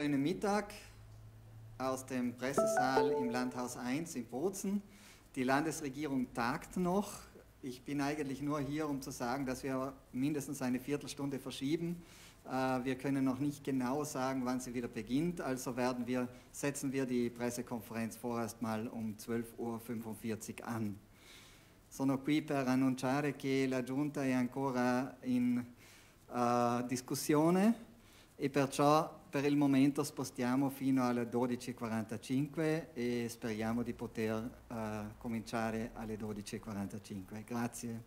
Schönen Mittag aus dem Pressesaal im Landhaus 1 in Bozen. Die Landesregierung tagt noch. Ich bin eigentlich nur hier, um zu sagen, dass wir mindestens eine Viertelstunde verschieben. Äh, wir können noch nicht genau sagen, wann sie wieder beginnt, also werden wir, setzen wir die Pressekonferenz vorerst mal um 12.45 Uhr an. Sono qui per annunciare che la Giunta è ancora in uh, discussione e perciò Per il momento spostiamo fino alle 12.45 e speriamo di poter uh, cominciare alle 12.45. Grazie.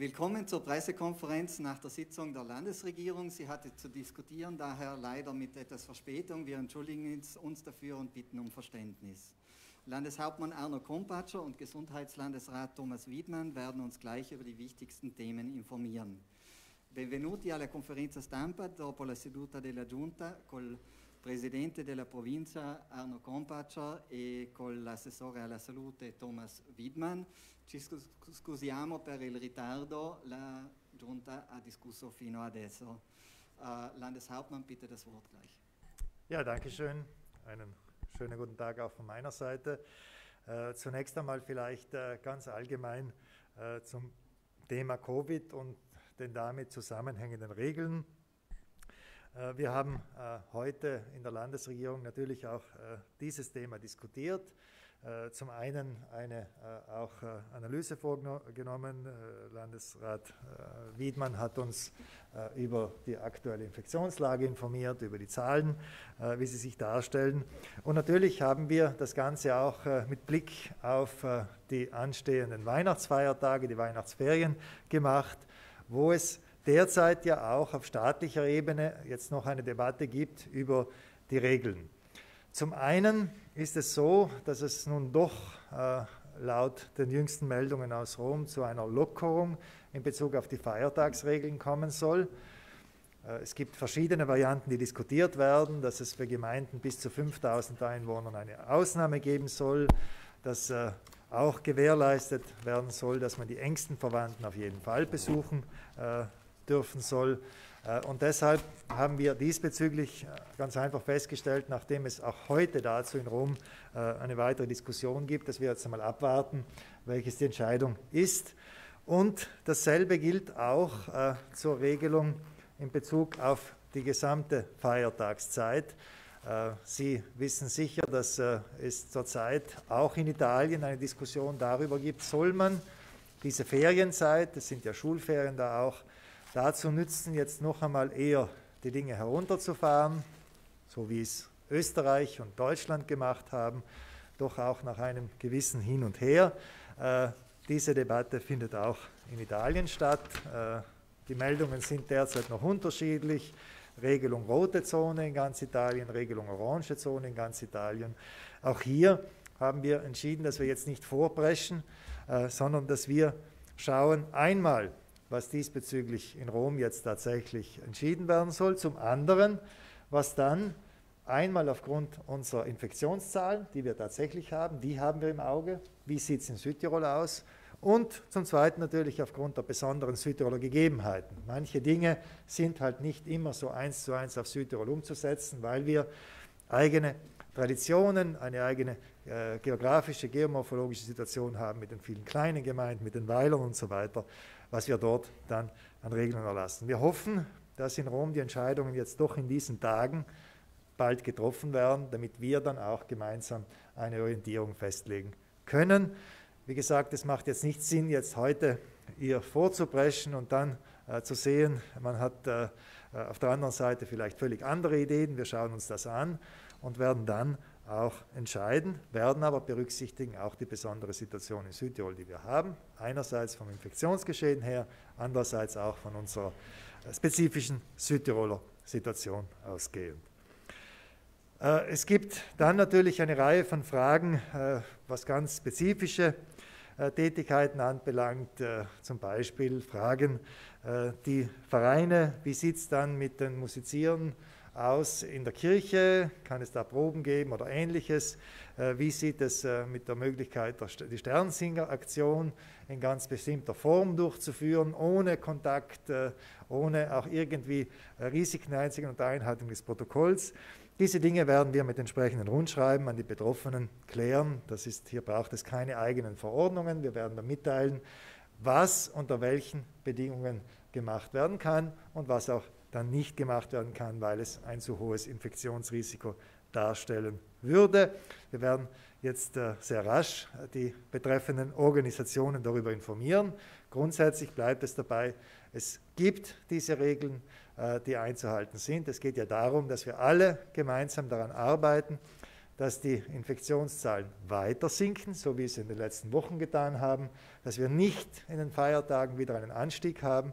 Willkommen zur Pressekonferenz nach der Sitzung der Landesregierung. Sie hatte zu diskutieren, daher leider mit etwas Verspätung. Wir entschuldigen uns dafür und bitten um Verständnis. Landeshauptmann Arno Kompatscher und Gesundheitslandesrat Thomas Wiedmann werden uns gleich über die wichtigsten Themen informieren. Benvenuti alla conferenza stampa dopo la seduta della Giunta col Presidente della provincia Arno Compaccia e col Assessore alla salute Thomas Wiedmann. Ci scusiamo per il ritardo, la Giunta ha discusso fino adesso. Uh, Landeshauptmann, bitte das Wort gleich. Ja, danke schön. Einen schönen guten Tag auch von meiner Seite. Äh, zunächst einmal vielleicht äh, ganz allgemein äh, zum Thema Covid und den damit zusammenhängenden Regeln. Äh, wir haben äh, heute in der Landesregierung natürlich auch äh, dieses Thema diskutiert. Äh, zum einen eine äh, auch äh, Analyse vorgenommen. Landesrat Wiedmann hat uns über die aktuelle Infektionslage informiert, über die Zahlen, wie sie sich darstellen. Und natürlich haben wir das Ganze auch mit Blick auf die anstehenden Weihnachtsfeiertage, die Weihnachtsferien gemacht, wo es derzeit ja auch auf staatlicher Ebene jetzt noch eine Debatte gibt über die Regeln. Zum einen ist es so, dass es nun doch äh, laut den jüngsten Meldungen aus Rom zu einer Lockerung in Bezug auf die Feiertagsregeln kommen soll. Äh, es gibt verschiedene Varianten, die diskutiert werden, dass es für Gemeinden bis zu 5000 Einwohnern eine Ausnahme geben soll, dass äh, auch gewährleistet werden soll, dass man die engsten Verwandten auf jeden Fall besuchen dürfen soll. Äh, und deshalb haben wir diesbezüglich äh, ganz einfach festgestellt, nachdem es auch heute dazu in Rom äh, eine weitere Diskussion gibt, dass wir jetzt einmal abwarten, welches die Entscheidung ist. Und dasselbe gilt auch zur Regelung in Bezug auf die gesamte Feiertagszeit. Sie wissen sicher, dass es zurzeit auch in Italien eine Diskussion darüber gibt, soll man diese Ferienzeit, das sind ja Schulferien da auch, Dazu nützen jetzt noch einmal eher die Dinge herunterzufahren, so wie es Österreich und Deutschland gemacht haben, doch auch nach einem gewissen Hin und Her. Äh, diese Debatte findet auch in Italien statt. Äh, die Meldungen sind derzeit noch unterschiedlich. Regelung rote Zone in ganz Italien, Regelung orange Zone in ganz Italien. Auch hier haben wir entschieden, dass wir jetzt nicht vorpreschen, äh, sondern dass wir schauen, einmal was diesbezüglich in Rom jetzt tatsächlich entschieden werden soll. Zum anderen, was dann einmal aufgrund unserer Infektionszahlen, die wir tatsächlich haben, die haben wir im Auge. Wie sieht es in Südtirol aus? Und zum Zweiten natürlich aufgrund der besonderen Südtiroler Gegebenheiten. Manche Dinge sind halt nicht immer so eins zu eins auf Südtirol umzusetzen, weil wir eigene Traditionen, eine eigene äh, geografische, geomorphologische Situation haben mit den vielen kleinen Gemeinden, mit den Weilern und so weiter was wir dort dann an Regeln erlassen. Wir hoffen, dass in Rom die Entscheidungen jetzt doch in diesen Tagen bald getroffen werden, damit wir dann auch gemeinsam eine Orientierung festlegen können. Wie gesagt, es macht jetzt nicht Sinn, jetzt heute hier vorzubrechen und dann äh, zu sehen, man hat äh, äh, auf der anderen Seite vielleicht völlig andere Ideen. Wir schauen uns das an und werden dann auch entscheiden, werden aber berücksichtigen auch die besondere Situation in Südtirol, die wir haben. Einerseits vom Infektionsgeschehen her, andererseits auch von unserer äh, spezifischen Südtiroler Situation ausgehend. Äh, es gibt dann natürlich eine Reihe von Fragen, äh, was ganz spezifische Tätigkeiten anbelangt, zum Beispiel Fragen, die Vereine, wie sieht es dann mit den Musizieren, äh, aus in der Kirche? Kann es da Proben geben oder ähnliches? Äh, wie sieht es äh, mit der Möglichkeit, die Sternsinger-Aktion in ganz bestimmter Form durchzuführen, ohne Kontakt, äh, ohne auch irgendwie Risiken einzigen und Einhaltung des Protokolls? Diese Dinge werden wir mit entsprechenden Rundschreiben an die Betroffenen klären. Das ist, hier braucht es keine eigenen Verordnungen. Wir werden da mitteilen, was unter welchen Bedingungen gemacht werden kann und was auch dann nicht gemacht werden kann, weil es ein zu hohes Infektionsrisiko darstellen würde. Wir werden jetzt äh, sehr rasch äh, die betreffenden Organisationen darüber informieren. Grundsätzlich bleibt es dabei, es gibt diese Regeln, äh, die einzuhalten sind. Es geht ja darum, dass wir alle gemeinsam daran arbeiten, dass die Infektionszahlen weiter sinken, so wie sie in den letzten Wochen getan haben, dass wir nicht in den Feiertagen wieder einen Anstieg haben,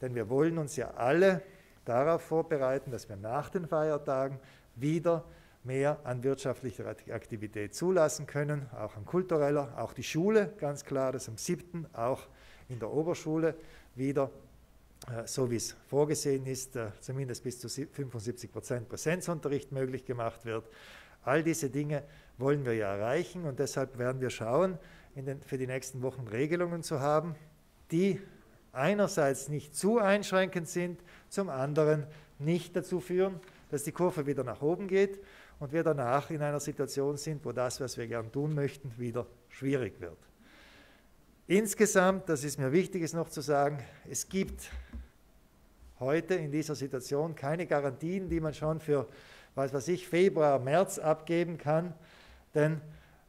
denn wir wollen uns ja alle darauf vorbereiten, dass wir nach den Feiertagen wieder mehr an wirtschaftlicher Aktivität zulassen können, auch an kultureller, auch die Schule, ganz klar, dass am 7., auch in der Oberschule wieder, äh, so wie es vorgesehen ist, äh, zumindest bis zu 75 Prozent Präsenzunterricht möglich gemacht wird. All diese Dinge wollen wir ja erreichen und deshalb werden wir schauen, den, für die nächsten Wochen Regelungen zu haben, die einerseits nicht zu einschränkend sind, zum anderen nicht dazu führen, dass die Kurve wieder nach oben geht und wir danach in einer Situation sind, wo das, was wir gern tun möchten, wieder schwierig wird. Insgesamt, das ist mir wichtig, ist noch zu sagen, es gibt heute in dieser Situation keine Garantien, die man schon für, was ich, Februar, März abgeben kann, denn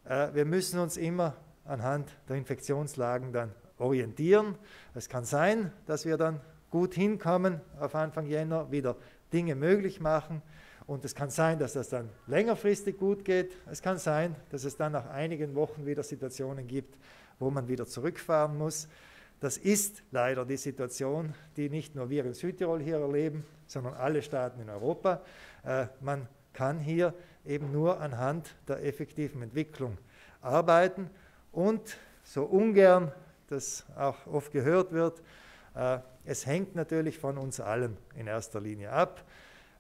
äh, wir müssen uns immer anhand der Infektionslagen dann orientieren. Es kann sein, dass wir dann gut hinkommen, auf Anfang Jänner wieder Dinge möglich machen. Und es kann sein, dass das dann längerfristig gut geht. Es kann sein, dass es dann nach einigen Wochen wieder Situationen gibt, wo man wieder zurückfahren muss. Das ist leider die Situation, die nicht nur wir in Südtirol hier erleben, sondern alle Staaten in Europa. Äh, man kann hier eben nur anhand der effektiven Entwicklung arbeiten. Und so ungern das auch oft gehört wird, äh, es hängt natürlich von uns allen in erster Linie ab.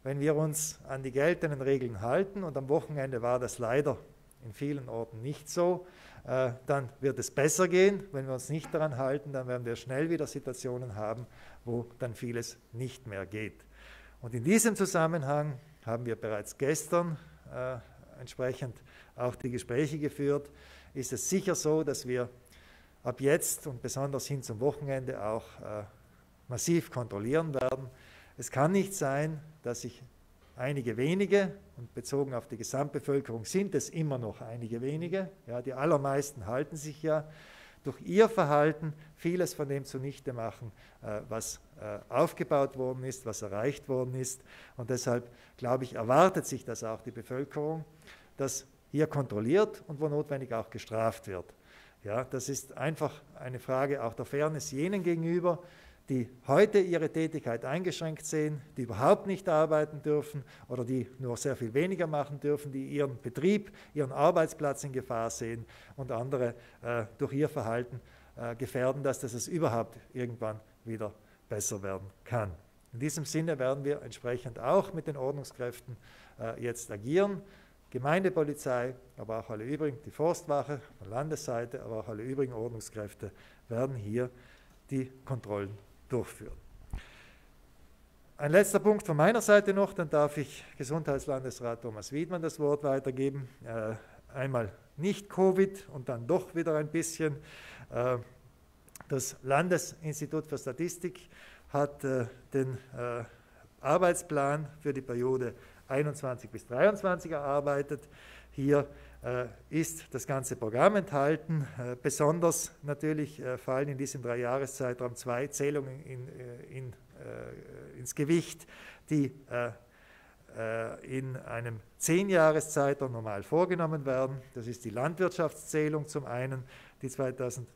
Wenn wir uns an die geltenden Regeln halten, und am Wochenende war das leider in vielen Orten nicht so, äh, dann wird es besser gehen. Wenn wir uns nicht daran halten, dann werden wir schnell wieder Situationen haben, wo dann vieles nicht mehr geht. Und in diesem Zusammenhang haben wir bereits gestern äh, entsprechend auch die Gespräche geführt, ist es sicher so, dass wir ab jetzt und besonders hin zum Wochenende auch äh, massiv kontrollieren werden. Es kann nicht sein, dass sich einige wenige, und bezogen auf die Gesamtbevölkerung sind es immer noch einige wenige, ja, die allermeisten halten sich ja durch ihr Verhalten vieles von dem zunichte machen, äh, was äh, aufgebaut worden ist, was erreicht worden ist. Und deshalb, glaube ich, erwartet sich das auch die Bevölkerung, dass hier kontrolliert und wo notwendig auch gestraft wird. Ja, das ist einfach eine Frage auch der Fairness jenen gegenüber, die heute ihre Tätigkeit eingeschränkt sehen, die überhaupt nicht arbeiten dürfen oder die nur sehr viel weniger machen dürfen, die ihren Betrieb, ihren Arbeitsplatz in Gefahr sehen und andere äh, durch ihr Verhalten äh, gefährden, dass das überhaupt irgendwann wieder besser werden kann. In diesem Sinne werden wir entsprechend auch mit den Ordnungskräften äh, jetzt agieren. Gemeindepolizei, aber auch alle übrigen, die Forstwache von Landesseite, aber auch alle übrigen Ordnungskräfte werden hier die Kontrollen durchführen. Ein letzter Punkt von meiner Seite noch, dann darf ich Gesundheitslandesrat Thomas Wiedmann das Wort weitergeben. Äh, einmal nicht Covid und dann doch wieder ein bisschen. Äh, das Landesinstitut für Statistik hat äh, den Arbeitsplan für die Periode 21 bis 23 erarbeitet. Hier äh, ist das ganze Programm enthalten. Äh, besonders natürlich äh, fallen in diesem Dreijahreszeitraum zwei Zählungen in, in, ins Gewicht, die in einem Zehnjahreszeitraum normal vorgenommen werden. Das ist die Landwirtschaftszählung zum einen, die 2000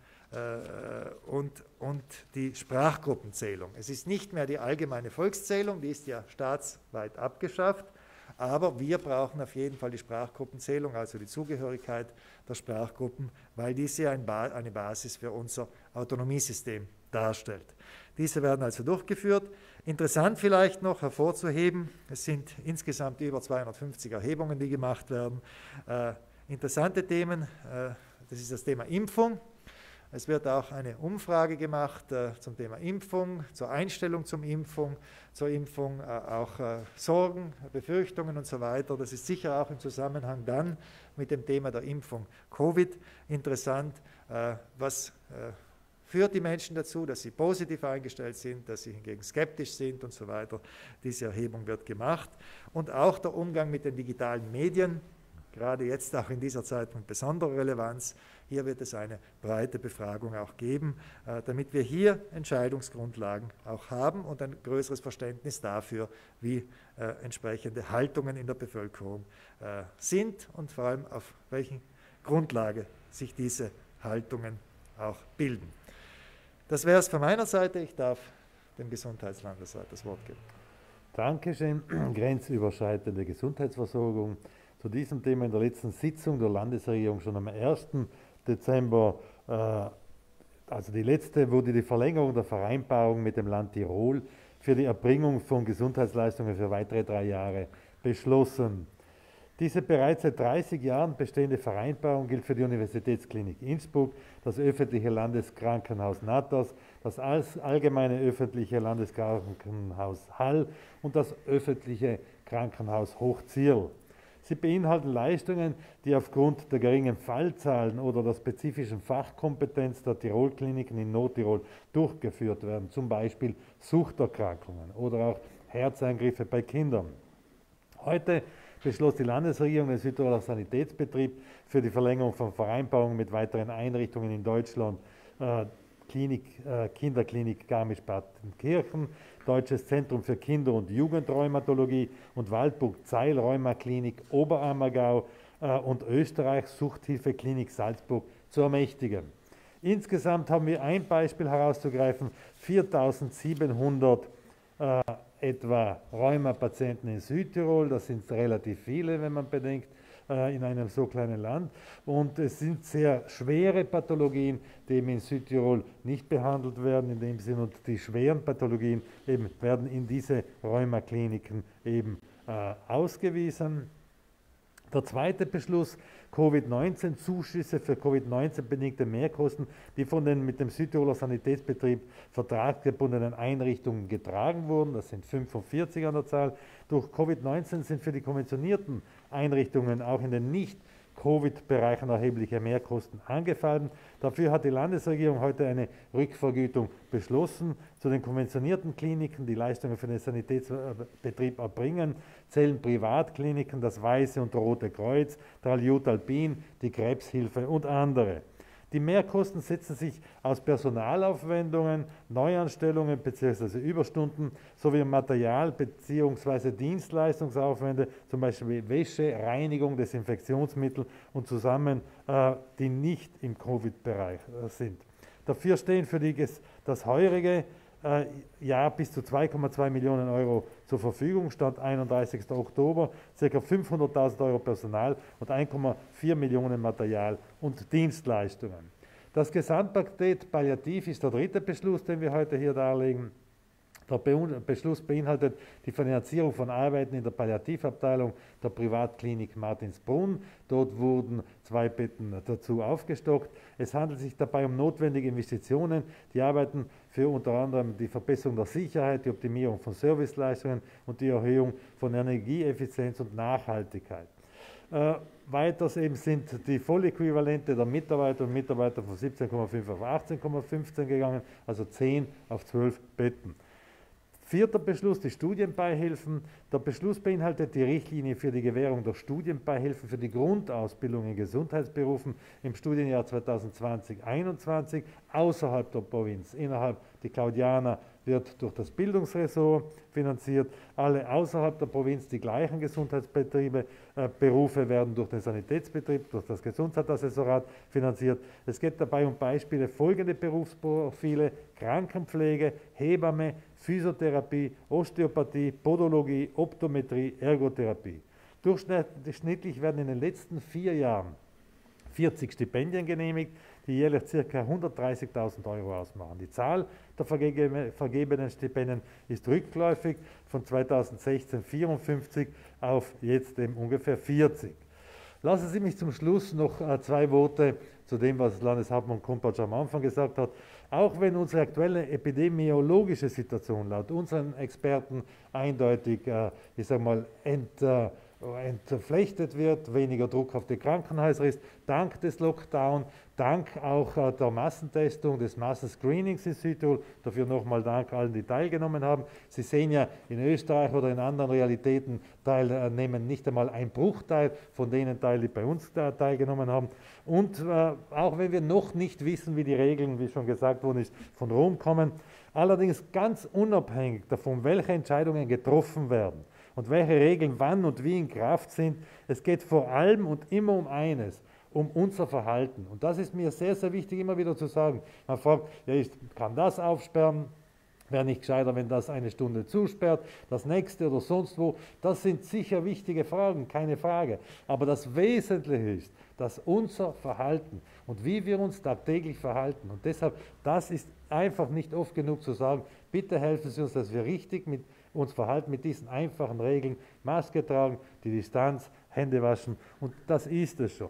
und, und die Sprachgruppenzählung. Es ist nicht mehr die allgemeine Volkszählung, die ist ja staatsweit abgeschafft, aber wir brauchen auf jeden Fall die Sprachgruppenzählung, also die Zugehörigkeit der Sprachgruppen, weil diese eine Basis für unser Autonomiesystem darstellt. Diese werden also durchgeführt. Interessant vielleicht noch hervorzuheben, es sind insgesamt über 250 Erhebungen, die gemacht werden. Äh, interessante Themen, äh, das ist das Thema Impfung. Es wird auch eine Umfrage gemacht äh, zum Thema Impfung, zur Einstellung zum Impfung, zur Impfung, äh, auch äh, Sorgen, Befürchtungen und so weiter. Das ist sicher auch im Zusammenhang dann mit dem Thema der Impfung Covid interessant. Äh, was äh, führt die Menschen dazu, dass sie positiv eingestellt sind, dass sie hingegen skeptisch sind und so weiter. Diese Erhebung wird gemacht. Und auch der Umgang mit den digitalen Medien gerade jetzt auch in dieser Zeit mit besonderer Relevanz. Hier wird es eine breite Befragung auch geben, äh, damit wir hier Entscheidungsgrundlagen auch haben und ein größeres Verständnis dafür, wie äh, entsprechende Haltungen in der Bevölkerung äh, sind und vor allem auf welchen Grundlage sich diese Haltungen auch bilden. Das wäre es von meiner Seite. Ich darf dem Gesundheitslandesrat das Wort geben. Dankeschön. Grenzüberschreitende Gesundheitsversorgung zu diesem Thema in der letzten Sitzung der Landesregierung schon am 1. Dezember, äh, also die letzte, wurde die Verlängerung der Vereinbarung mit dem Land Tirol für die Erbringung von Gesundheitsleistungen für weitere drei Jahre beschlossen. Diese bereits seit 30 Jahren bestehende Vereinbarung gilt für die Universitätsklinik Innsbruck, das öffentliche Landeskrankenhaus Natas, das allgemeine öffentliche Landeskrankenhaus Hall und das öffentliche Krankenhaus Hochzierl. Sie beinhalten Leistungen, die aufgrund der geringen Fallzahlen oder der spezifischen Fachkompetenz der Tirolkliniken in Nordtirol durchgeführt werden, zum Beispiel Suchterkrankungen oder auch Herzeingriffe bei Kindern. Heute beschloss die Landesregierung den Südtiroler Sanitätsbetrieb für die Verlängerung von Vereinbarungen mit weiteren Einrichtungen in Deutschland, äh, Klinik, äh, Kinderklinik Garmisch-Partenkirchen, Deutsches Zentrum für Kinder- und Jugendrheumatologie und Waldburg Zeil Rheumaklinik Oberammergau äh, und Österreich Suchthilfeklinik Salzburg zu ermächtigen. Insgesamt haben wir ein Beispiel herauszugreifen, 4700 äh, etwa Rheumapatienten in Südtirol, das sind relativ viele, wenn man bedenkt, äh, in einem so kleinen Land. Und es sind sehr schwere Pathologien, die eben in Südtirol nicht behandelt werden, in dem Sinn. und die schweren Pathologien eben werden in diese Rheumakliniken eben äh, ausgewiesen. Der zweite Beschluss, Covid-19, Zuschüsse für Covid-19 bedingte Mehrkosten, die von den mit dem Südtiroler Sanitätsbetrieb vertragsgebundenen Einrichtungen getragen wurden, das sind 45 an der Zahl. Durch Covid-19 sind für die konventionierten Einrichtungen auch in den nicht Covid-Bereichen erhebliche Mehrkosten angefallen. Dafür hat die Landesregierung heute eine Rückvergütung beschlossen. Zu den konventionierten Kliniken, die Leistungen für den Sanitätsbetrieb erbringen, zählen Privatkliniken, das Weiße und Rote Kreuz, Traljut Alpin, die Krebshilfe und andere. Die Mehrkosten setzen sich aus Personalaufwendungen, Neuanstellungen bzw. Überstunden sowie Material- bzw. Dienstleistungsaufwände, zum Beispiel Wäsche, Reinigung, Desinfektionsmittel und zusammen, äh, die nicht im Covid-Bereich äh, sind. Dafür stehen für die, das heurige äh, Jahr bis zu 2,2 Millionen Euro zur Verfügung, Stand 31. Oktober, ca. 500.000 Euro Personal und 1,4 Millionen Material und Dienstleistungen. Das Gesamtpaket Palliativ ist der dritte Beschluss, den wir heute hier darlegen. Der Beschluss beinhaltet die Finanzierung von Arbeiten in der Palliativabteilung der Privatklinik Martinsbrunn. Dort wurden zwei Betten dazu aufgestockt. Es handelt sich dabei um notwendige Investitionen. Die Arbeiten für unter anderem die Verbesserung der Sicherheit, die Optimierung von Serviceleistungen und die Erhöhung von Energieeffizienz und Nachhaltigkeit. Äh, weiters eben sind die Volläquivalente der Mitarbeiter und Mitarbeiter von 17,5 auf 18,15 gegangen, also 10 auf 12 Betten. Vierter Beschluss, die Studienbeihilfen. Der Beschluss beinhaltet die Richtlinie für die Gewährung der Studienbeihilfen für die Grundausbildung in Gesundheitsberufen im Studienjahr 2020-21 außerhalb der Provinz. Innerhalb die Claudianer wird durch das Bildungsressort finanziert. Alle außerhalb der Provinz die gleichen Gesundheitsbetriebe, äh, Berufe werden durch den Sanitätsbetrieb, durch das Gesundheitsassessorat finanziert. Es geht dabei um Beispiele folgende Berufsprofile, Krankenpflege, Hebamme, Physiotherapie, Osteopathie, Podologie, Optometrie, Ergotherapie. Durchschnittlich werden in den letzten vier Jahren 40 Stipendien genehmigt, die jährlich ca. 130.000 Euro ausmachen. Die Zahl der vergebenen Stipendien ist rückläufig von 2016 54 auf jetzt eben ungefähr 40. Lassen Sie mich zum Schluss noch äh, zwei Worte zu dem, was Landeshauptmann Kumpatsch am Anfang gesagt hat. Auch wenn unsere aktuelle epidemiologische Situation laut unseren Experten eindeutig, äh, ich sage mal, ent, äh, entflechtet wird, weniger Druck auf die Krankenhäuser ist, dank des Lockdown, dank auch äh, der Massentestung, des Massenscreenings in Südtirol. Dafür nochmal Dank allen, die teilgenommen haben. Sie sehen ja, in Österreich oder in anderen Realitäten teilnehmen äh, nicht einmal ein Bruchteil von denen teil, die bei uns teilgenommen haben. Und äh, auch wenn wir noch nicht wissen, wie die Regeln, wie schon gesagt worden ist, von Rom kommen, allerdings ganz unabhängig davon, welche Entscheidungen getroffen werden, und welche Regeln wann und wie in Kraft sind. Es geht vor allem und immer um eines, um unser Verhalten. Und das ist mir sehr, sehr wichtig, immer wieder zu sagen. Man fragt, ja, ich kann das aufsperren, Wäre nicht gescheiter, wenn das eine Stunde zusperrt, das nächste oder sonst wo. Das sind sicher wichtige Fragen, keine Frage. Aber das Wesentliche ist, dass unser Verhalten und wie wir uns tagtäglich verhalten. Und deshalb, das ist einfach nicht oft genug zu sagen, bitte helfen Sie uns, dass wir richtig mit uns verhalten mit diesen einfachen Regeln, Maske tragen, die Distanz, Hände waschen und das ist es schon.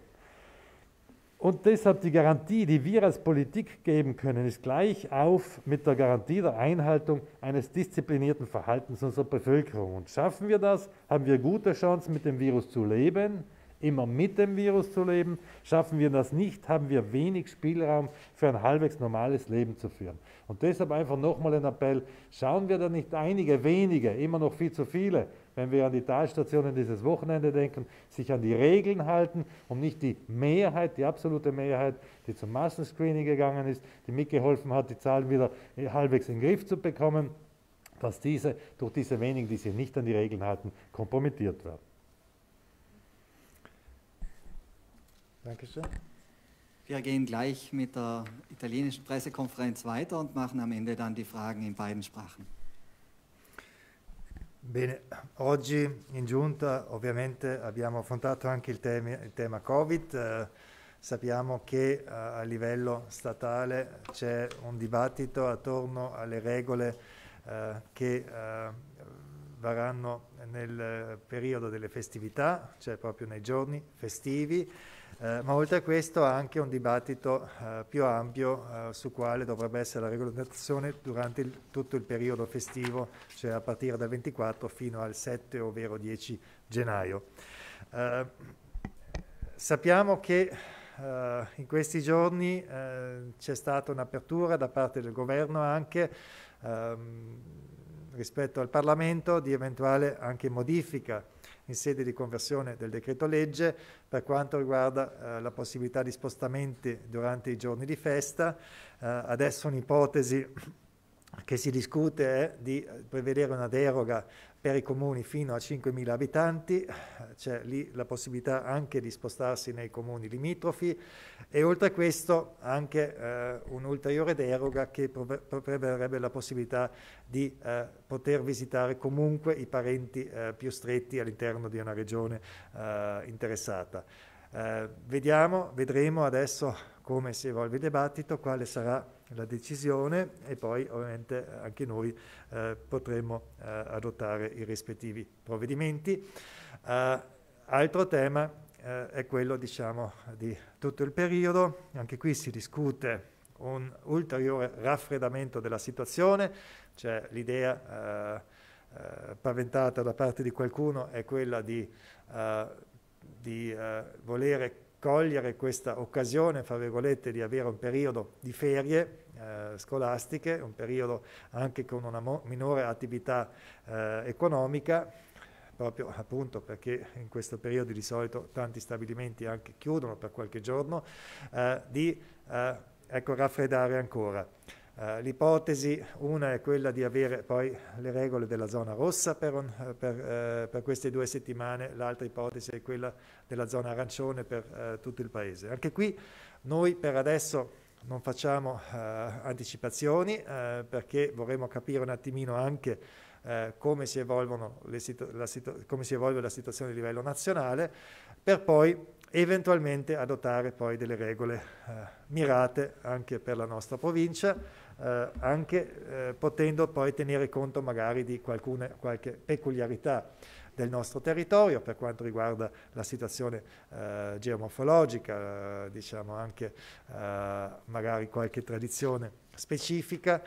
Und deshalb die Garantie, die wir als Politik geben können, ist gleich auf mit der Garantie der Einhaltung eines disziplinierten Verhaltens unserer Bevölkerung. Und schaffen wir das, haben wir gute Chancen, mit dem Virus zu leben immer mit dem Virus zu leben. Schaffen wir das nicht, haben wir wenig Spielraum für ein halbwegs normales Leben zu führen. Und deshalb einfach nochmal ein Appell, schauen wir da nicht einige wenige, immer noch viel zu viele, wenn wir an die Talstationen dieses Wochenende denken, sich an die Regeln halten und nicht die Mehrheit, die absolute Mehrheit, die zum Massenscreening gegangen ist, die mitgeholfen hat, die Zahlen wieder halbwegs in den Griff zu bekommen, dass diese durch diese wenigen, die sich nicht an die Regeln halten, kompromittiert werden. Dankeschön. Wir gehen gleich mit der italienischen Pressekonferenz weiter und machen am Ende dann die Fragen in beiden Sprachen. Bene, oggi in giunta ovviamente abbiamo affrontato anche il, temi, il tema Covid. Eh, sappiamo che eh, a livello statale c'è un dibattito attorno alle regole eh, che eh, varanno nel eh, periodo delle festività, cioè proprio nei giorni festivi. Eh, ma oltre a questo anche un dibattito eh, più ampio eh, su quale dovrebbe essere la regolamentazione durante il, tutto il periodo festivo, cioè a partire dal 24 fino al 7 ovvero 10 gennaio. Eh, sappiamo che eh, in questi giorni eh, c'è stata un'apertura da parte del governo anche ehm, rispetto al Parlamento di eventuale anche modifica in sede di conversione del decreto legge per quanto riguarda eh, la possibilità di spostamenti durante i giorni di festa. Eh, adesso un'ipotesi che si discute è eh, di eh, prevedere una deroga per i comuni fino a 5.000 abitanti, c'è lì la possibilità anche di spostarsi nei comuni limitrofi e oltre a questo anche eh, un'ulteriore deroga che prevederebbe la possibilità di eh, poter visitare comunque i parenti eh, più stretti all'interno di una regione eh, interessata. vediamo, vedremo adesso come si evolve il dibattito, quale sarà la decisione e poi ovviamente anche noi eh, potremo eh, adottare i rispettivi provvedimenti. Eh, altro tema eh, è quello diciamo, di tutto il periodo, anche qui si discute un ulteriore raffreddamento della situazione, cioè l'idea eh, eh, paventata da parte di qualcuno è quella di, di volere cogliere questa occasione, fra virgolette, di avere un periodo di ferie eh, scolastiche, un periodo anche con una minore attività eh, economica, proprio appunto perché in questo periodo di solito tanti stabilimenti anche chiudono per qualche giorno, eh, di eh, ecco, raffreddare ancora. Eh, l'ipotesi, una è quella di avere poi le regole della zona rossa per, un, eh, per, uh, per queste due settimane, l'altra ipotesi è quella della zona arancione per uh, tutto il paese. Anche qui noi per adesso non facciamo anticipazioni perché vorremmo capire un attimino anche come si, situ- situ- come, si evolve la situazione a livello nazionale, per poi eventualmente adottare poi delle regole eh, mirate anche per la nostra provincia eh, anche eh, potendo poi tenere conto magari di qualcune, qualche peculiarità del nostro territorio per quanto riguarda la situazione eh, geomorfologica, eh, diciamo anche eh, magari qualche tradizione specifica,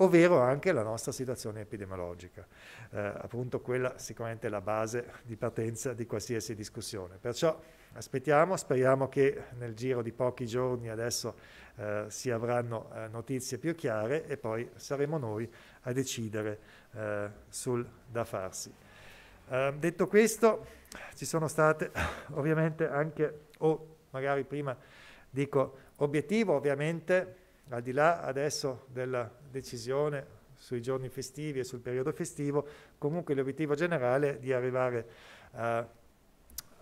ovvero anche la nostra situazione epidemiologica. Eh, appunto quella sicuramente è la base di partenza di qualsiasi discussione. Perciò aspettiamo, speriamo che nel giro di pochi giorni adesso eh, si avranno eh, notizie più chiare e poi saremo noi a decidere eh, sul da farsi. Ehm, detto questo, ci sono state ovviamente anche, o oh, magari prima dico obiettivo, ovviamente al di là adesso della decisione sui giorni festivi e sul periodo festivo, comunque l'obiettivo generale è di arrivare a eh,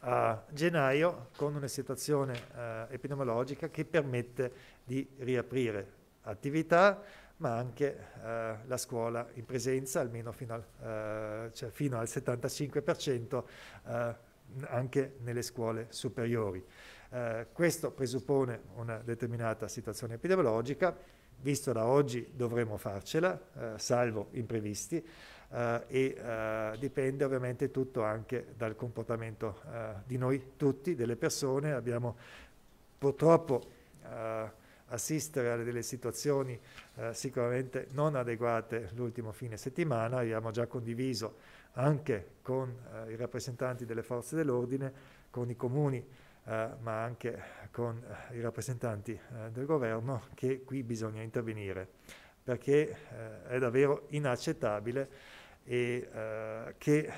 a gennaio con un'esitazione eh, epidemiologica che permette di riaprire attività, ma anche eh, la scuola in presenza, almeno fino al, eh, cioè fino al 75%, eh, anche nelle scuole superiori. Eh, questo presuppone una determinata situazione epidemiologica, visto da oggi dovremo farcela, eh, salvo imprevisti eh, e eh, dipende ovviamente tutto anche dal comportamento eh, di noi tutti, delle persone. Abbiamo purtroppo eh, assistere a delle situazioni eh, sicuramente non adeguate l'ultimo fine settimana, abbiamo già condiviso anche con i rappresentanti delle forze dell'ordine, con i comuni Uh, ma anche con i rappresentanti uh, del governo che qui bisogna intervenire perché eh, è davvero inaccettabile e, eh, che eh,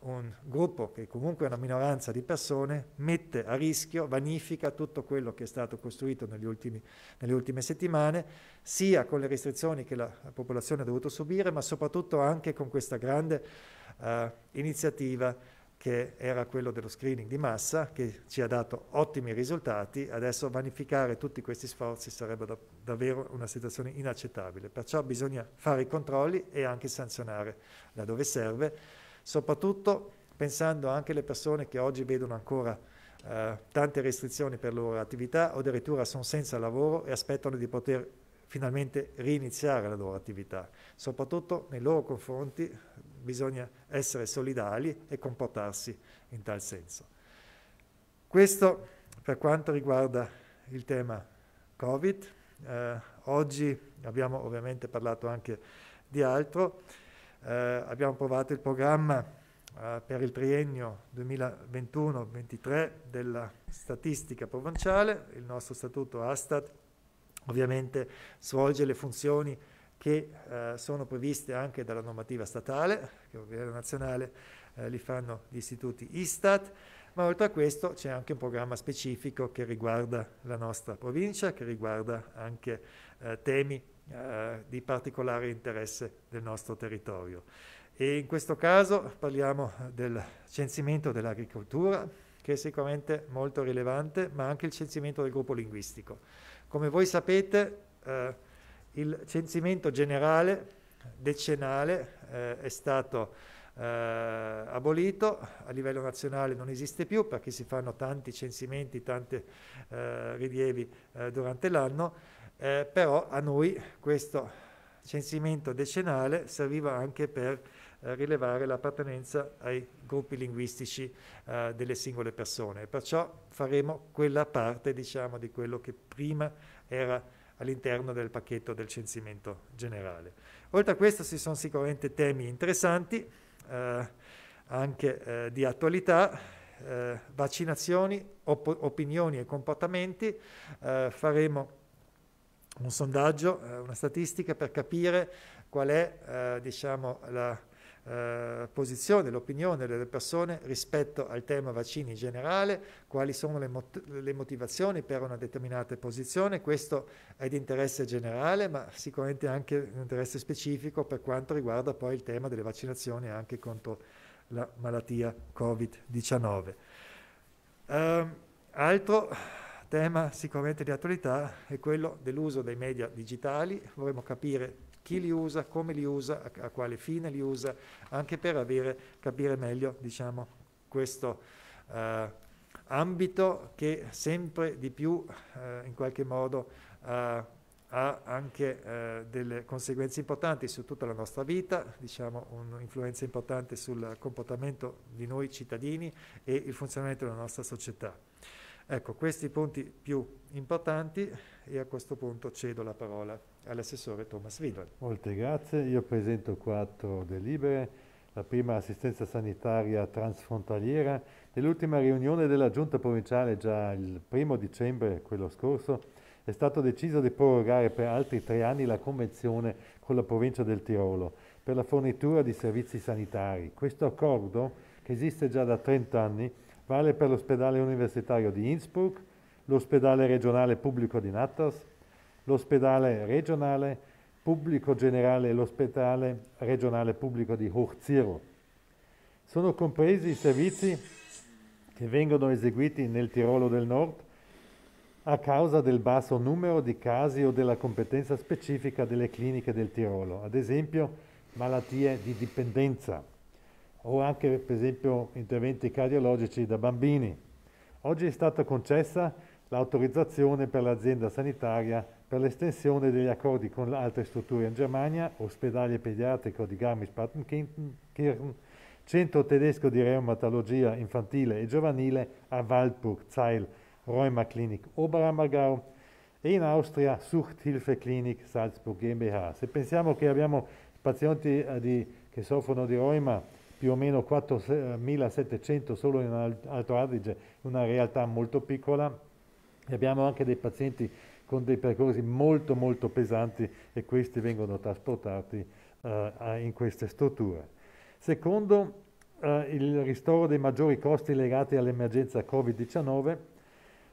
un gruppo che comunque è una minoranza di persone mette a rischio, vanifica tutto quello che è stato costruito ultimi, nelle ultime settimane, sia con le restrizioni che la popolazione ha dovuto subire, ma soprattutto anche con questa grande eh, iniziativa che era quello dello screening di massa, che ci ha dato ottimi risultati, adesso vanificare tutti questi sforzi sarebbe da, davvero una situazione inaccettabile. Perciò bisogna fare i controlli e anche sanzionare laddove serve, soprattutto pensando anche alle persone che oggi vedono ancora eh, tante restrizioni per le loro attività o addirittura sono senza lavoro e aspettano di poter finalmente riniziare la loro attività. Soprattutto nei loro confronti bisogna essere solidali e comportarsi in tal senso. Questo per quanto riguarda il tema Covid. Eh, oggi abbiamo ovviamente parlato anche di altro. Eh, abbiamo approvato il programma eh, per il triennio 2021-23 della statistica provinciale. Il nostro statuto Astat ovviamente svolge le funzioni che eh, sono previste anche dalla normativa statale, che ovviamente nazionale eh, li fanno gli istituti ISTAT, ma oltre a questo c'è anche un programma specifico che riguarda la nostra provincia, che riguarda anche eh, temi eh, di particolare interesse del nostro territorio. E in questo caso parliamo del censimento dell'agricoltura, che è sicuramente molto rilevante, ma anche il censimento del gruppo linguistico. Come voi sapete, eh, il censimento generale decennale eh, è stato eh, abolito, a livello nazionale non esiste più perché si fanno tanti censimenti, tanti eh, rilievi eh, durante l'anno, eh, però a noi questo censimento decennale serviva anche per eh, rilevare l'appartenenza ai gruppi linguistici eh, delle singole persone. Perciò faremo quella parte, diciamo, di quello che prima era all'interno del pacchetto del censimento generale. Oltre a questo ci sono sicuramente temi interessanti, eh, anche eh, di attualità, eh, vaccinazioni, op- opinioni e comportamenti. Eh, faremo un sondaggio, eh, una statistica per capire qual è eh, diciamo, la eh, posizione, l'opinione delle persone rispetto al tema vaccini in generale, quali sono le, mot- le motivazioni per una determinata posizione, questo è di interesse generale ma sicuramente anche di interesse specifico per quanto riguarda poi il tema delle vaccinazioni anche contro la malattia Covid-19. Um, ehm, altro tema sicuramente di attualità è quello dell'uso dei media digitali, vorremmo capire chi li usa, come li usa, a, a quale fine li usa, anche per avere, capire meglio diciamo, questo eh, ambito che sempre di più eh, in qualche modo eh, ha anche eh, delle conseguenze importanti su tutta la nostra vita, diciamo un'influenza importante sul comportamento di noi cittadini e il funzionamento della nostra società. Ecco, questi i punti più importanti e a questo punto cedo la parola all'assessore Thomas Villon. Molte grazie, io presento quattro delibere. La prima assistenza sanitaria transfrontaliera. Nell'ultima riunione della giunta provinciale, già il primo dicembre quello scorso, è stato deciso di prorogare per altri tre anni la convenzione con la provincia del Tirolo per la fornitura di servizi sanitari. Questo accordo, che esiste già da 30 anni, Vale per l'ospedale universitario di Innsbruck, l'ospedale regionale pubblico di Natas, l'ospedale regionale pubblico generale e l'ospedale regionale pubblico di Hochzirl. Sono compresi i servizi che vengono eseguiti nel Tirolo del Nord a causa del basso numero di casi o della competenza specifica delle cliniche del Tirolo, ad esempio malattie di dipendenza o anche per esempio interventi cardiologici da bambini. Oggi è stata concessa l'autorizzazione per l'azienda sanitaria per l'estensione degli accordi con altre strutture in Germania, ospedale pediatrico di Garmisch-Partenkirchen, centro tedesco di reumatologia infantile e giovanile a Waldburg, Zeil, Rheuma Klinik Oberammergau e in Austria Suchthilfe Klinik Salzburg GmbH. Se pensiamo che abbiamo pazienti eh, di, che soffrono di Rheuma più o meno 4.700 eh, solo in Alto Adige, una realtà molto piccola. E Abbiamo anche dei pazienti con dei percorsi molto molto pesanti e questi vengono trasportati eh, in queste strutture. Secondo, eh, il ristoro dei maggiori costi legati all'emergenza Covid-19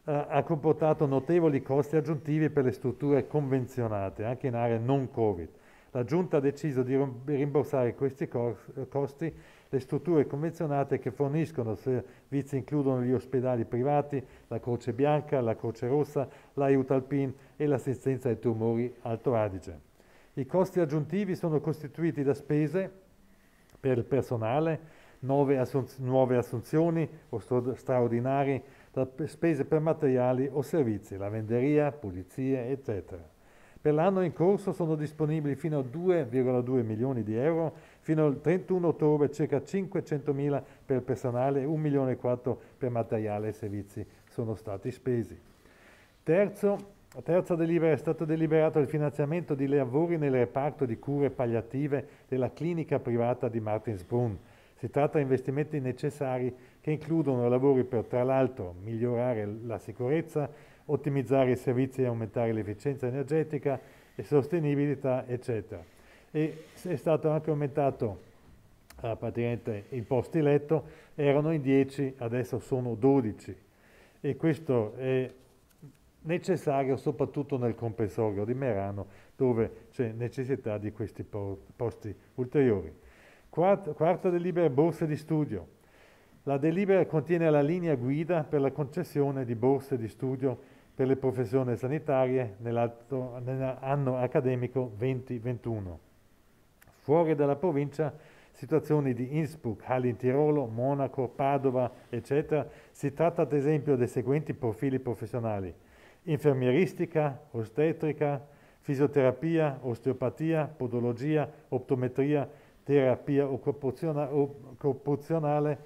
eh, ha comportato notevoli costi aggiuntivi per le strutture convenzionate, anche in aree non Covid. La Giunta ha deciso di rimborsare questi costi le strutture convenzionate che forniscono servizi includono gli ospedali privati, la Croce Bianca, la Croce Rossa, l'Aiuto Alpin e l'assistenza ai tumori Alto Adige. I costi aggiuntivi sono costituiti da spese per il personale, assunz nuove assunzioni o straordinari, da spese per materiali o servizi, lavanderia, pulizie, eccetera. Per l'anno in corso sono disponibili fino a 2,2 milioni di euro Fino al 31 ottobre circa 500.000 per personale e 1 milione e 4 per materiale e servizi sono stati spesi. Terzo, terza delibera è stato deliberato il finanziamento di lavori nel reparto di cure palliative della clinica privata di Martinsbrunn. Si tratta di investimenti necessari che includono lavori per, tra l'altro, migliorare la sicurezza, ottimizzare i servizi e aumentare l'efficienza energetica e sostenibilità, eccetera e è stato anche aumentato eh, praticamente i posti letto, erano in 10, adesso sono 12 e questo è necessario soprattutto nel comprensorio di Merano dove c'è necessità di questi posti ulteriori. Quarta, quarta delibera borse di studio. La delibera contiene la linea guida per la concessione di borse di studio per le professioni sanitarie nell'anno accademico 2021. Fuori dalla provincia, situazioni di Innsbruck, Halle in Tirolo, Monaco, Padova, eccetera, si tratta ad esempio dei seguenti profili professionali. Infermieristica, ostetrica, fisioterapia, osteopatia, podologia, optometria, terapia occupazionale,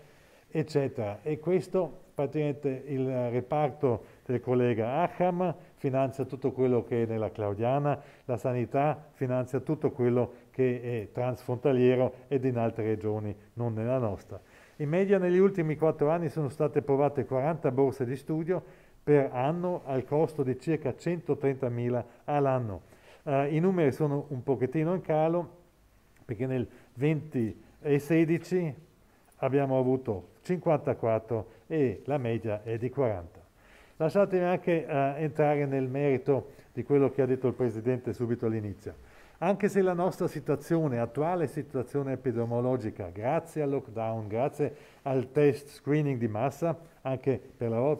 eccetera. E questo praticamente il reparto del collega Acham finanzia tutto quello che è nella Claudiana, la sanità finanzia tutto quello che è transfrontaliero ed in altre regioni, non nella nostra. In media negli ultimi quattro anni sono state approvate 40 borse di studio per anno al costo di circa 130.000 all'anno. Uh, I numeri sono un pochettino in calo perché nel 2016 abbiamo avuto 54 e la media è di 40. Lasciatemi anche eh, entrare nel merito di quello che ha detto il Presidente subito all'inizio. Anche se la nostra situazione, attuale situazione epidemiologica, grazie al lockdown, grazie al test screening di massa, anche per la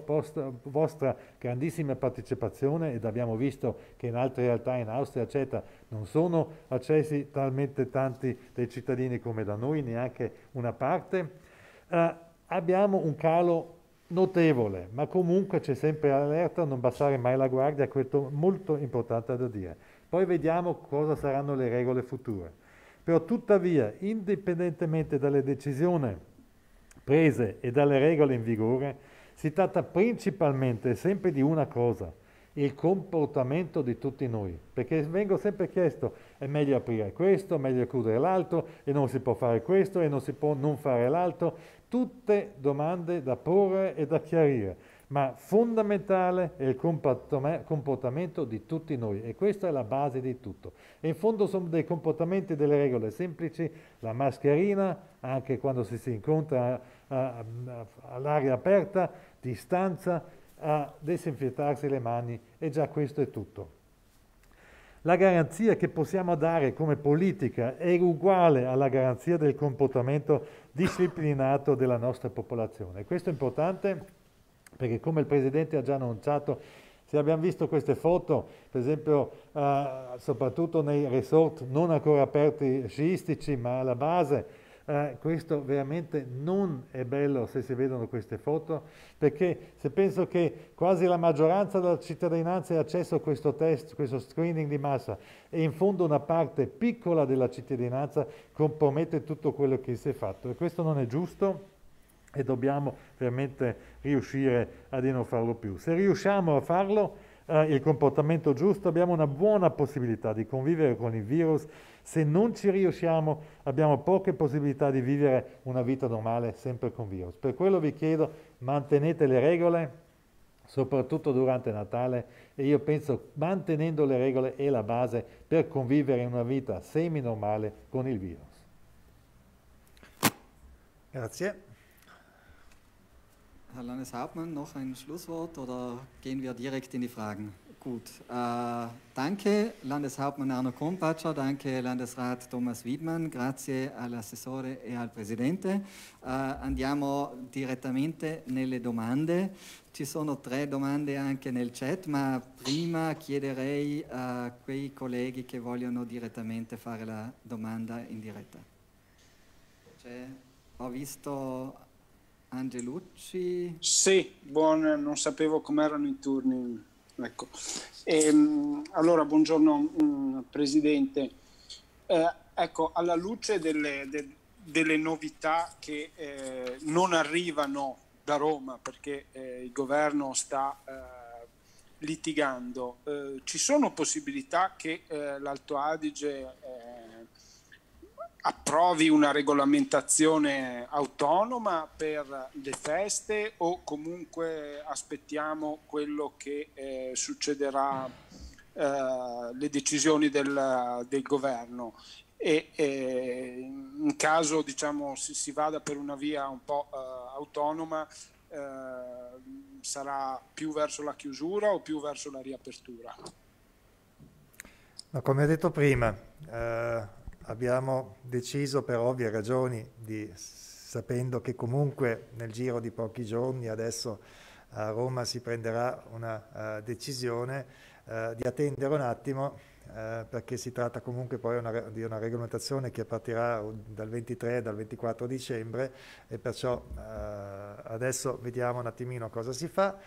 vostra grandissima partecipazione ed abbiamo visto che in altre realtà, in Austria, eccetera, non sono accesi talmente tanti dei cittadini come da noi, neanche una parte, eh, abbiamo un calo notevole, ma comunque c'è sempre allerta, non bassare mai la guardia, questo è molto importante da dire. Poi vediamo cosa saranno le regole future. Però tuttavia, indipendentemente dalle decisioni prese e dalle regole in vigore, si tratta principalmente sempre di una cosa, il comportamento di tutti noi, perché vengo sempre chiesto è meglio aprire questo, è meglio chiudere l'altro e non si può fare questo e non si può non fare l'altro Tutte domande da porre e da chiarire, ma fondamentale è il comportamento di tutti noi e questa è la base di tutto. E in fondo sono dei comportamenti, delle regole semplici, la mascherina, anche quando si si incontra all'aria aperta, distanza, a disinfettarsi le mani e già questo è tutto. La garanzia che possiamo dare come politica è uguale alla garanzia del comportamento disciplinato della nostra popolazione. Questo è importante perché come il Presidente ha già annunciato, se abbiamo visto queste foto, per esempio, eh, soprattutto nei resort non ancora aperti sciistici, ma alla base, eh, questo veramente non è bello se si vedono queste foto, perché se penso che quasi la maggioranza della cittadinanza ha accesso a questo test, questo screening di massa, e in fondo una parte piccola della cittadinanza compromette tutto quello che si è fatto. E questo non è giusto e dobbiamo veramente riuscire a non farlo più. Se riusciamo a farlo, eh, il comportamento giusto, abbiamo una buona possibilità di convivere con il virus se non ci riusciamo abbiamo poche possibilità di vivere una vita normale sempre con virus. Per quello vi chiedo mantenete le regole, soprattutto durante Natale e io penso mantenendo le regole è la base per convivere in una vita semi-normale con il virus. Grazie. Herr Landeshauptmann, noch ein Schlusswort oder gehen wir direkt in die Fragen? Gut, äh, danke Landeshauptmann Arno Compaccio, danke Landesrat Thomas Wiedmann, grazie all'assessore e al presidente. Eh, andiamo direttamente nelle domande. Ci sono tre domande anche nel chat, ma prima chiederei a äh, quei colleghi che vogliono direttamente fare la domanda in diretta. Cioè, ho visto Angelucci. Sì, buon, non sapevo com'erano i turni Ecco. Ehm, allora, buongiorno mm, Presidente. Eh, ecco, alla luce delle, de, delle novità che eh, non arrivano da Roma perché eh, il governo sta eh, litigando, eh, ci sono possibilità che eh, l'Alto Adige approvi una regolamentazione autonoma per le feste o comunque aspettiamo quello che eh, succederà, eh, le decisioni del, del governo e, e, eh, in caso diciamo, si, si, vada per una via un po' eh, autonoma eh, sarà più verso la chiusura o più verso la riapertura? No, come ho detto prima, eh, abbiamo deciso per ovvie ragioni, di, sapendo che comunque nel giro di pochi giorni adesso a Roma si prenderà una uh, decisione, uh, di attendere un attimo uh, perché si tratta comunque poi una, di una regolamentazione che partirà dal 23 e dal 24 dicembre e perciò adesso vediamo un attimino cosa si fa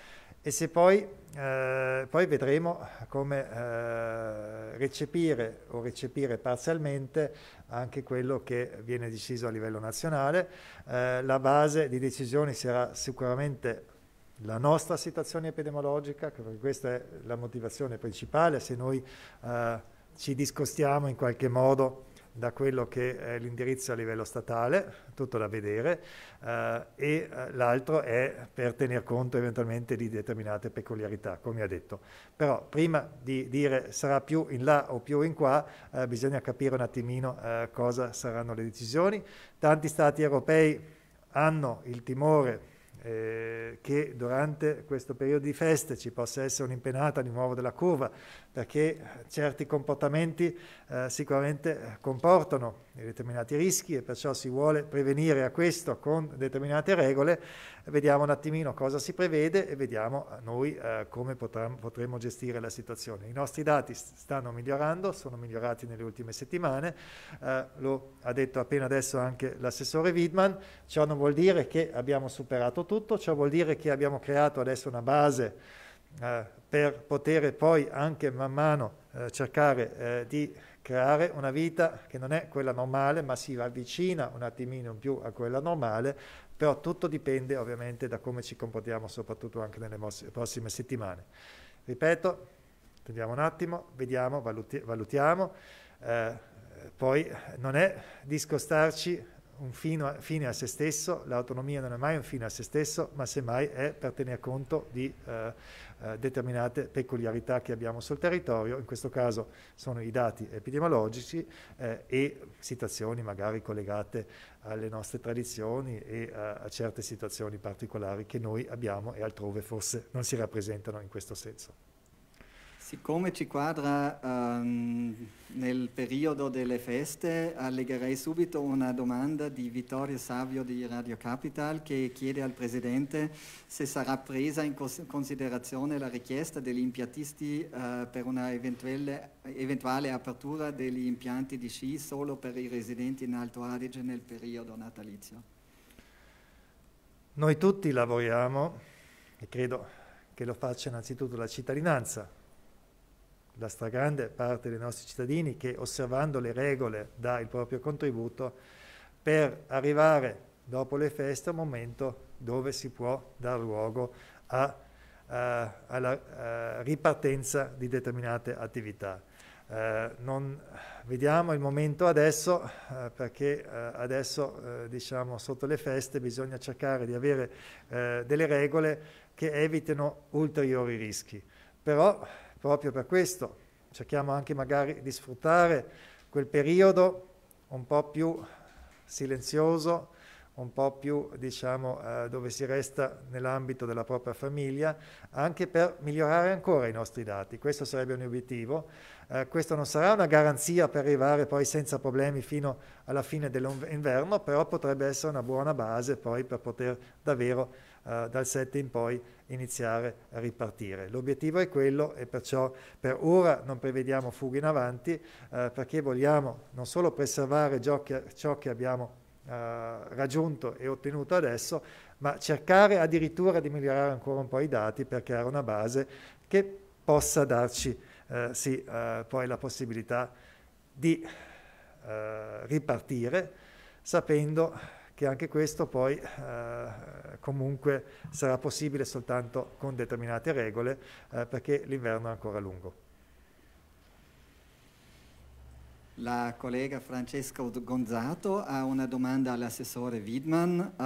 e se poi, eh, poi vedremo eh, come eh, recepire o recepire parzialmente anche quello che viene deciso a livello nazionale. Eh, la base di decisioni sarà sicuramente la nostra situazione epidemiologica, perché questa è la motivazione principale, se noi eh, ci discostiamo in qualche modo da quello che è l'indirizzo a livello statale, tutto da vedere, eh, e eh, l'altro è per tener conto eventualmente di determinate peculiarità, come ha detto. Però prima di dire sarà più in là o più in qua, eh, bisogna capire un attimino eh, cosa saranno le decisioni. Tanti Stati europei hanno il timore eh, che durante questo periodo di feste ci possa essere un'impennata di nuovo della curva, perché certi comportamenti eh, sicuramente comportano determinati rischi e perciò si vuole prevenire a questo con determinate regole vediamo un attimino cosa si prevede e vediamo eh, noi eh, come potremmo, potremmo gestire la situazione. I nostri dati stanno migliorando, sono migliorati nelle ultime settimane, eh, lo ha detto appena adesso anche l'assessore Widman, ciò non vuol dire che abbiamo superato tutto, ciò vuol dire che abbiamo creato adesso una base eh, per poter poi anche man mano eh, cercare eh, di creare una vita che non è quella normale, ma si avvicina un attimino in più a quella normale, però tutto dipende ovviamente da come ci comportiamo, soprattutto anche nelle prossime settimane. Ripeto, attendiamo un attimo, vediamo, valuti- valutiamo. Eh, poi non è discostarci un fine, fine a se stesso, l'autonomia non è mai un fine a se stesso, ma semmai è per tener conto di eh, eh, determinate peculiarità che abbiamo sul territorio, in questo caso sono i dati epidemiologici eh, e situazioni magari collegate alle nostre tradizioni e a, eh, a certe situazioni particolari che noi abbiamo e altrove forse non si rappresentano in questo senso. Siccome ci quadra um, nel periodo delle feste, allegherei subito una domanda di Vittorio Savio di Radio Capital che chiede al Presidente se sarà presa in considerazione la richiesta degli impiattisti uh, eh, per una eventuale, eventuale apertura degli impianti di sci solo per i residenti in Alto Adige nel periodo natalizio. Noi tutti lavoriamo e credo che lo faccia innanzitutto la cittadinanza la stragrande parte dei nostri cittadini che osservando le regole dà il proprio contributo per arrivare dopo le feste a un momento dove si può dar luogo a, a, alla a ripartenza di determinate attività. Eh, non vediamo il momento adesso eh, perché eh, adesso eh, diciamo sotto le feste bisogna cercare di avere eh, delle regole che evitino ulteriori rischi però proprio per questo. Cerchiamo anche magari di sfruttare quel periodo un po' più silenzioso, un po' più diciamo eh, dove si resta nell'ambito della propria famiglia, anche per migliorare ancora i nostri dati. Questo sarebbe un obiettivo. Eh, questo non sarà una garanzia per arrivare poi senza problemi fino alla fine dell'inverno, però potrebbe essere una buona base poi per poter davvero eh, dal 7 in poi iniziare a ripartire. L'obiettivo è quello e perciò per ora non prevediamo fughe in avanti eh, perché vogliamo non solo preservare che, ciò che abbiamo eh, raggiunto e ottenuto adesso, ma cercare addirittura di migliorare ancora un po' i dati per creare una base che possa darci eh, sì, eh, poi la possibilità di eh, ripartire sapendo che anche questo poi eh, comunque sarà possibile soltanto con determinate regole eh, perché l'inverno è ancora lungo. La collega Francesca Gonzato ha una domanda all'assessore Widman. Uh,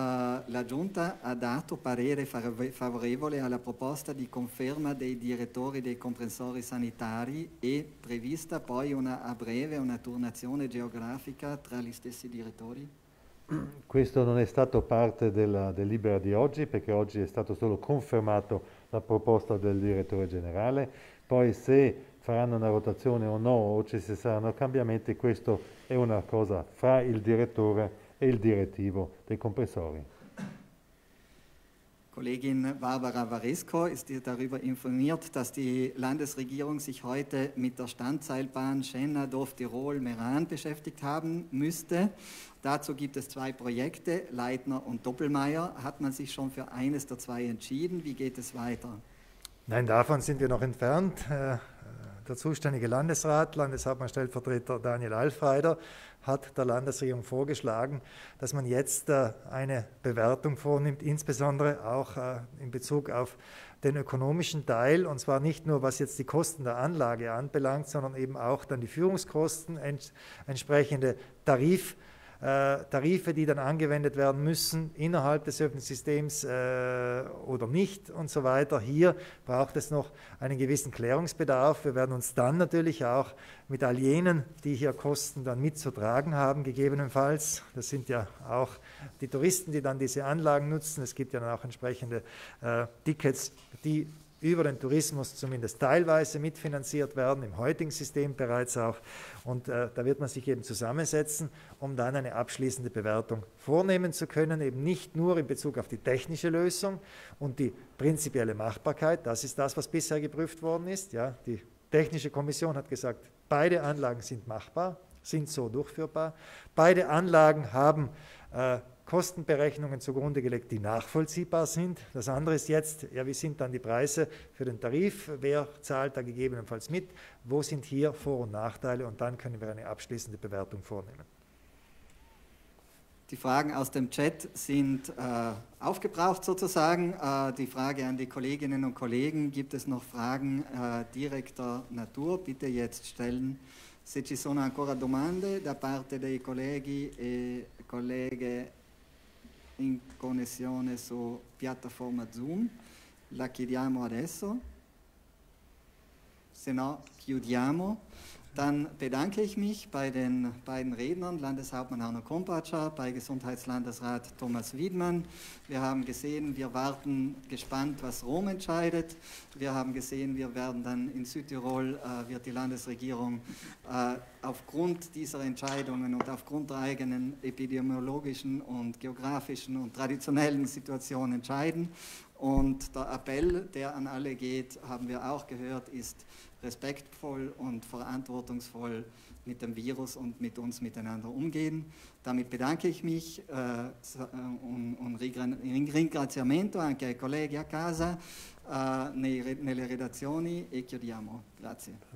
la Giunta ha dato parere favorevole alla proposta di conferma dei direttori dei comprensori sanitari e prevista poi una, a breve una turnazione geografica tra gli stessi direttori? questo non è stato parte della delibera di oggi perché oggi è stato solo confermato la proposta del direttore generale, poi se faranno una rotazione o no o ci saranno cambiamenti questo è una cosa fra il direttore e il direttivo dei compressori. Kollegin Barbara Varesko ist darüber informiert, dass die Landesregierung sich heute mit der Standseilbahn Schenna-Dorf-Tirol-Meran beschäftigt haben müsste. Dazu gibt es zwei Projekte, Leitner und Doppelmeier. Hat man sich schon für eines der zwei entschieden? Wie geht es weiter? Nein, davon sind wir noch entfernt. Äh, der zuständige Landesrat, Landeshauptmann Stellvertreter Daniel Alfreider, hat der Landesregierung vorgeschlagen, dass man jetzt äh, eine Bewertung vornimmt, insbesondere auch äh, in Bezug auf den ökonomischen Teil, und zwar nicht nur was jetzt die Kosten der Anlage anbelangt, sondern eben auch dann die Führungskosten, entsprechende Tarif. Äh, Tarife, die dann angewendet werden müssen innerhalb des öffentlichen Systems äh, oder nicht und so weiter. Hier braucht es noch einen gewissen Klärungsbedarf. Wir werden uns dann natürlich auch mit all jenen, die hier Kosten dann mitzutragen haben, gegebenenfalls. Das sind ja auch die Touristen, die dann diese Anlagen nutzen. Es gibt ja dann auch entsprechende äh, Tickets, die über den Tourismus zumindest teilweise mitfinanziert werden, im heutigen System bereits auch. Und äh, da wird man sich eben zusammensetzen, um dann eine abschließende Bewertung vornehmen zu können, eben nicht nur in Bezug auf die technische Lösung und die prinzipielle Machbarkeit. Das ist das, was bisher geprüft worden ist. Ja, die technische Kommission hat gesagt, beide Anlagen sind machbar, sind so durchführbar. Beide Anlagen haben äh, Kostenberechnungen zugrunde gelegt, die nachvollziehbar sind. Das andere ist jetzt, ja, wie sind dann die Preise für den Tarif? Wer zahlt da gegebenenfalls mit? Wo sind hier Vor- und Nachteile? Und dann können wir eine abschließende Bewertung vornehmen. Die Fragen aus dem Chat sind äh, aufgebraucht sozusagen. Äh, die Frage an die Kolleginnen und Kollegen, gibt es noch Fragen äh, direkter Natur? Bitte jetzt stellen. Se ci sono ancora domande da parte dei colleghi e colleghe in connessione su piattaforma Zoom. La chiediamo adesso, se no chiudiamo. Dann bedanke ich mich bei den beiden Rednern, Landeshauptmann Arno Kompatscher, bei Gesundheitslandesrat Thomas Wiedmann. Wir haben gesehen, wir warten gespannt, was Rom entscheidet. Wir haben gesehen, wir werden dann in Südtirol, äh, wird die Landesregierung äh, aufgrund dieser Entscheidungen und aufgrund der eigenen epidemiologischen und geografischen und traditionellen Situation entscheiden. Und der Appell, der an alle geht, haben wir auch gehört, ist, respektvoll und verantwortungsvoll mit dem Virus und mit uns miteinander umgehen. Damit bedanke ich mich äh, äh un, ringraziamento anche ai colleghi a casa, äh, nelle redazioni e chiudiamo. Grazie.